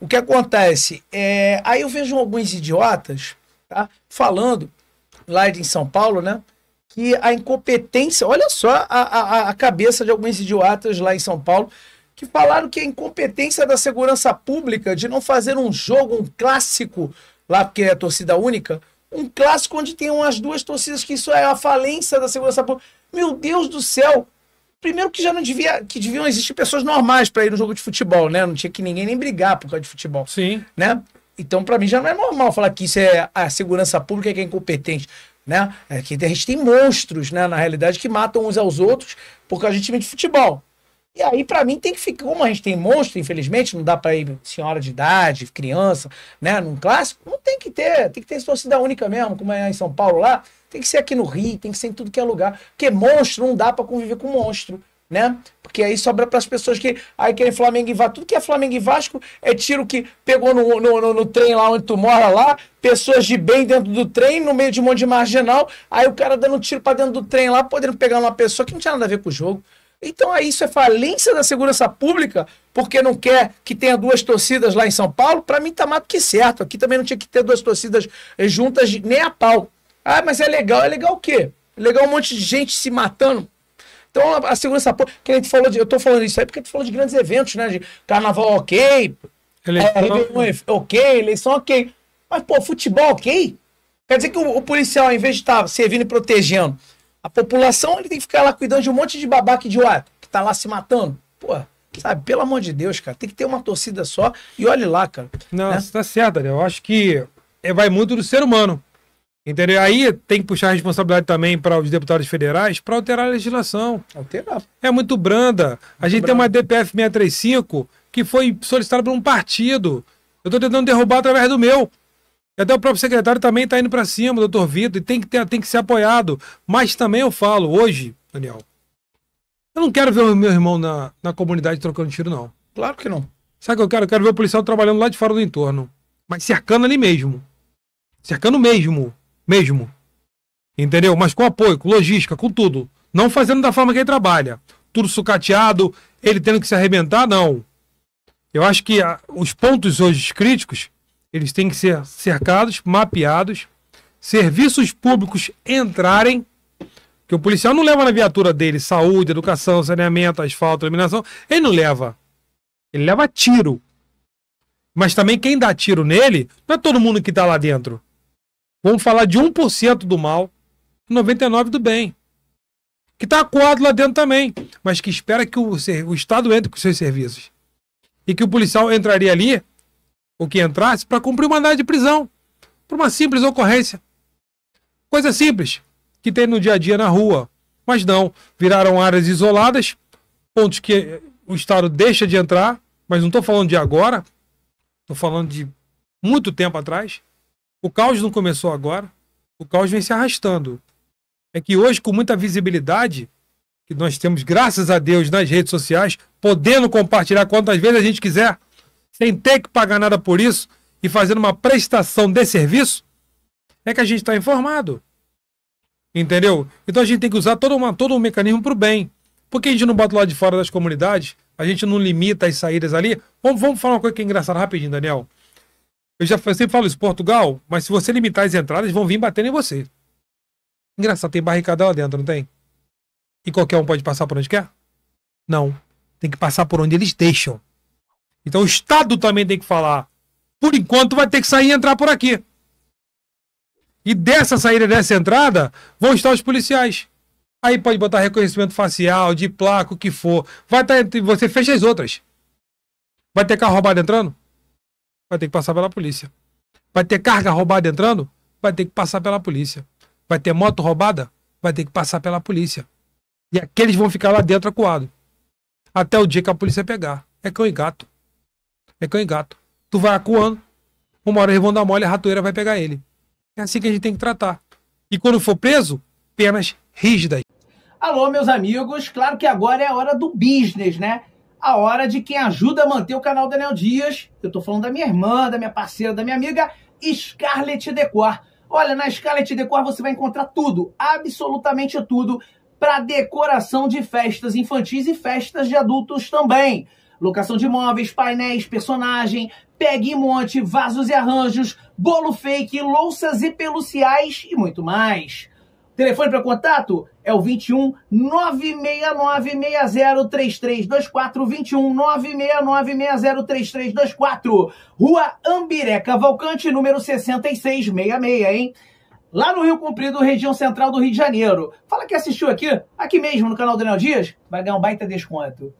O que acontece? É, aí eu vejo alguns idiotas tá, falando, lá em São Paulo, né? Que a incompetência, olha só a, a, a cabeça de alguns idiotas lá em São Paulo, que falaram que a incompetência da segurança pública de não fazer um jogo, um clássico, lá porque é a torcida única, um clássico onde tem umas duas torcidas, que isso é a falência da segurança pública. Meu Deus do céu, Primeiro que já não devia, que deviam existir pessoas normais para ir no jogo de futebol, né? Não tinha que ninguém nem brigar por causa de futebol. Sim. Né? Então, para mim, já não é normal falar que isso é a segurança pública que é incompetente. Né? É que a gente tem monstros, né, na realidade, que matam uns aos outros por causa de time de futebol. E aí, para mim, tem que ficar. Como a gente tem monstro, infelizmente, não dá para ir senhora de idade, criança, né? Num clássico, não tem que ter, tem que ter torcida única mesmo, como é em São Paulo lá. Tem que ser aqui no Rio, tem que ser em tudo que é lugar. Porque monstro não dá para conviver com monstro, né? Porque aí sobra para as pessoas que aí querem é Flamengo e Vasco. Tudo que é Flamengo e Vasco é tiro que pegou no, no, no, no trem lá onde tu mora lá, pessoas de bem dentro do trem, no meio de um monte de marginal, aí o cara dando tiro para dentro do trem lá, podendo pegar uma pessoa que não tinha nada a ver com o jogo. Então aí isso é falência da segurança pública, porque não quer que tenha duas torcidas lá em São Paulo. Para mim tá mais do que certo. Aqui também não tinha que ter duas torcidas eh, juntas nem a pau. Ah, mas é legal. É legal o quê? É legal um monte de gente se matando. Então a segurança pública, que a gente falou de, eu tô falando isso aí porque tu falou de grandes eventos, né? De carnaval ok, eleição. É, ok, eleição ok. Mas, pô, futebol ok? Quer dizer que o, o policial, em vez de estar tá servindo e protegendo a população, ele tem que ficar lá cuidando de um monte de babaca idiota que tá lá se matando. Pô, sabe, pelo amor de Deus, cara, tem que ter uma torcida só e olhe lá, cara. Não, né? você tá certo, Daniel. Eu acho que é, vai muito do ser humano. Entendeu? Aí tem que puxar a responsabilidade também para os deputados federais para alterar a legislação. Alterar. É muito branda. a gente branda. tem uma DPF 635 que foi solicitada por um partido. Eu estou tentando derrubar através do meu. Até o próprio secretário também está indo para cima, doutor Vitor, e tem que, ter, tem que ser apoiado. Mas também eu falo, hoje, Daniel, eu não quero ver o meu irmão na, na comunidade trocando tiro, não. Claro que não. Sabe o que eu quero? Eu quero ver o policial trabalhando lá de fora do entorno. Mas cercando ali mesmo. Cercando mesmo mesmo. Entendeu? Mas com apoio, com logística, com tudo. Não fazendo da forma que ele trabalha. Tudo sucateado, ele tendo que se arrebentar, não. Eu acho que a, ah, os pontos hoje críticos, eles têm que ser cercados, mapeados, serviços públicos entrarem, que o policial não leva na viatura dele saúde, educação, saneamento, asfalto, iluminação, ele não leva. Ele leva tiro. Mas também quem dá tiro nele, não é todo mundo que está lá dentro. Vamos falar de 1% do mal e 99% do bem. Que está acuado lá dentro também, mas que espera que o, o Estado entre com seus serviços. E que o policial entraria ali, ou que entrasse, para cumprir o mandado de prisão. Por uma simples ocorrência. Coisa simples, que tem no dia a dia na rua. Mas não, viraram áreas isoladas, pontos que o Estado deixa de entrar, mas não estou falando de agora, estou falando de muito tempo atrás. O caos não começou agora. O caos vem se arrastando. É que hoje, com muita visibilidade, que nós temos, graças a Deus, nas redes sociais, podendo compartilhar quantas vezes a gente quiser, sem ter que pagar nada por isso e fazendo uma prestação de serviço, é que a gente está informado. Entendeu? Então a gente tem que usar todo, uma, todo um mecanismo para o bem. Por que a gente não bota lá de fora das comunidades? A gente não limita as saídas ali? Vamos, vamos falar uma coisa que é engraçada rapidinho, Daniel. Eu já sempre falo isso, Portugal, mas se você limitar as entradas, vão vir batendo em você. Engraçado, tem barricada lá dentro, não tem? E qualquer um pode passar por onde quer? Não. Tem que passar por onde eles deixam. Então o Estado também tem que falar. Por enquanto vai ter que sair e entrar por aqui. E dessa saída, dessa entrada, vão estar os policiais. Aí pode botar reconhecimento facial, de placa, o que for. Vai tá estar. Você fecha as outras. Vai ter carro roubado entrando? vai ter que passar pela polícia. Vai ter carga roubada entrando? Vai ter que passar pela polícia. Vai ter moto roubada? Vai ter que passar pela polícia. E aqueles vão ficar lá dentro acuados. Até o dia que a polícia pegar. É cão e gato. É cão e gato. Tu vai acuando, uma hora eles vão dar mole, a ratoeira vai pegar ele. É assim que a gente tem que tratar. E quando for preso, penas rígidas. Alô, meus amigos, claro que agora é a hora do business, né? a hora de quem ajuda a manter o canal Daniel Dias. Eu estou falando da minha irmã, da minha parceira, da minha amiga, Scarlett Decor. Olha, na Scarlett Decor você vai encontrar tudo, absolutamente tudo, para decoração de festas infantis e festas de adultos também. Locação de móveis, painéis, personagem, pegue e monte, vasos e arranjos, bolo fake, louças e peluciais e muito mais. Telefone para contato é o 21 969603324, 21 969603324, Rua Ambireca Valcante, número 6666, hein? Lá no Rio Comprido, região central do Rio de Janeiro. Fala que assistiu aqui, aqui mesmo no canal do Daniel Dias, vai ganhar um baita desconto.